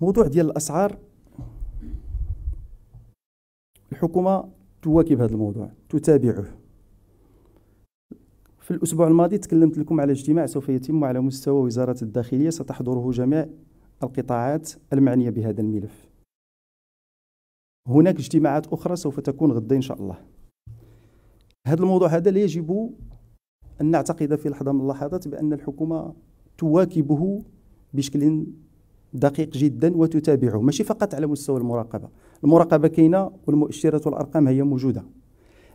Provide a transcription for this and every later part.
موضوع ديال الاسعار الحكومه تواكب هذا الموضوع تتابعه في الاسبوع الماضي تكلمت لكم على اجتماع سوف يتم على مستوى وزاره الداخليه ستحضره جميع القطاعات المعنيه بهذا الملف هناك اجتماعات اخرى سوف تكون غدا ان شاء الله هذا الموضوع هذا لا يجب ان نعتقد في لحظه من اللحظات بان الحكومه تواكبه بشكل دقيق جدا وتتابعه ماشي فقط على مستوى المراقبه المراقبه كاينه والمؤشرات والارقام هي موجوده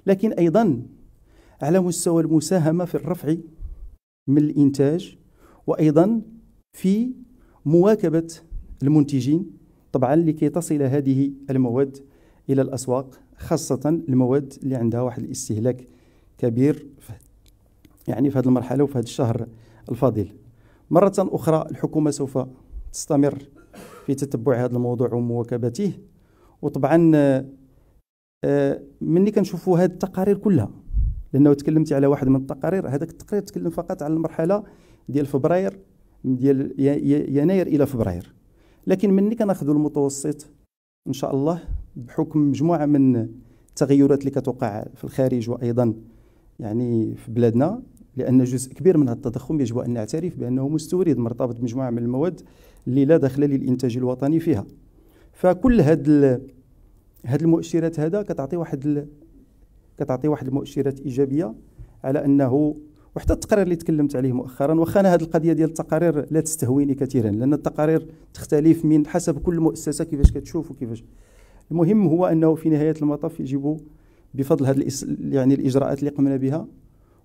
لكن ايضا على مستوى المساهمه في الرفع من الانتاج وايضا في مواكبه المنتجين طبعا لكي تصل هذه المواد الى الاسواق خاصه المواد اللي عندها واحد الاستهلاك كبير يعني في هذه المرحله وفي هذا الشهر الفاضل مره اخرى الحكومه سوف تستمر في تتبع هذا الموضوع ومواكبته وطبعا آه، مني كنشوفوا هذه التقارير كلها لانه تكلمتي على واحد من التقارير هذاك التقرير تكلم فقط على المرحله ديال فبراير ديال يناير الى فبراير لكن مني كناخذوا المتوسط ان شاء الله بحكم مجموعه من التغيرات اللي كتوقع في الخارج وايضا يعني في بلادنا لان جزء كبير من هذا التضخم يجب ان نعترف بانه مستورد مرتبط بمجموعه من المواد اللي لا دخل للانتاج الوطني فيها فكل هاد هاد المؤشرات هذا كتعطي واحد كتعطي واحد المؤشرات ايجابيه على انه وحتى التقرير اللي تكلمت عليه مؤخرا واخا انا هذه القضيه ديال التقارير لا تستهويني كثيرا لان التقارير تختلف من حسب كل مؤسسه كيفاش كتشوف وكيفاش المهم هو انه في نهايه المطاف يجب بفضل هذه يعني الاجراءات اللي قمنا بها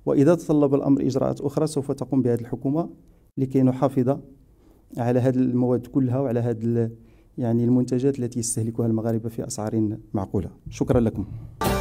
وإذا تطلب الأمر إجراءات أخرى سوف تقوم بهذه الحكومة لكي نحافظ على هذه المواد كلها وعلى هذه يعني المنتجات التي يستهلكها المغاربة في أسعار معقولة شكرا لكم